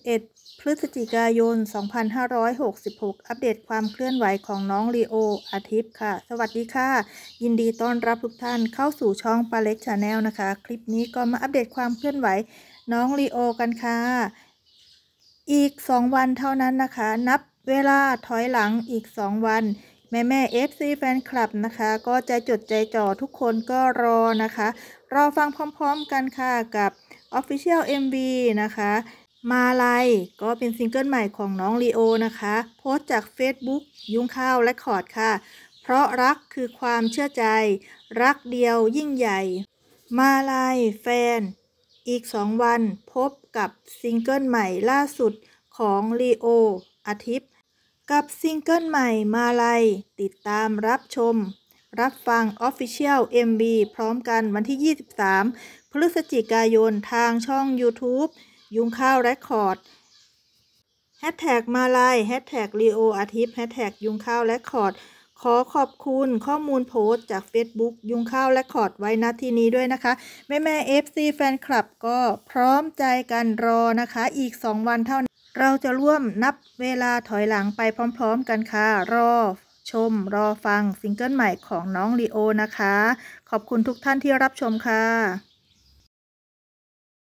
21 พฤศจิกายน 2566 อัปเดตความเคลื่อนไหวของน้องลีโอ อาทิตย์ค่ะ สวัสดีค่ะ ยินดีต้อนรับทุกท่านเข้าสู่ช่องปาเล็กชาแนลนะคะ คลิปนี้ก็มาอัปเดตความเคลื่อนไหวน้องลีโอกันค่ะ อีก 2 วันเท่านั้นนะคะ นับเวลาถอยหลังอีก 2 วัน แม่แม่เอฟซีแฟนคลับนะคะ ก็จะจดใจจ่อทุกคนก็รอนะคะ รอฟังพร้อมๆ กันค่ะกับ Official MV นะคะมาลัยก็เป็นซิงเกิลใหม่ของน้องลีโอนะคะ โพสต์จาก Facebook ยุ้งข้าวและคอร์ดค่ะ เพราะรักคือความเชื่อใจ รักเดียวยิ่งใหญ่มาลัยแฟน อีกสองวันพบกับซิงเกิลใหม่ล่าสุดของลีโอ อาทิตย์กับซิงเกิลใหม่มาลัยติดตามรับชม รับฟัง Official MB พร้อมกันวันที่ 23 พฤศจิกายนทางช่อง YouTube ยุงข้าวแรคคอร์ดแฮชแท็กมาลายแฮชแท็กลีโออาทิตย์แฮชแท็กยุงข้าวแรคคอร์ด ขอขอบคุณข้อมูลโพสต์จาก Facebook ยุงข้าวและคอร์ด ไว้นาที่นี้ด้วยนะคะ แม่แม่ FC แฟนคลับ ก็พร้อมใจกันรอนะคะ อีก 2 วันเท่านั้นเราจะร่วมนับเวลาถอยหลังไปพร้อมๆกันค่ะ รอ ชม รอฟังซิงเกิลใหม่ของน้องลีโอนะคะ ขอบคุณทุกท่านที่รับชมค่ะ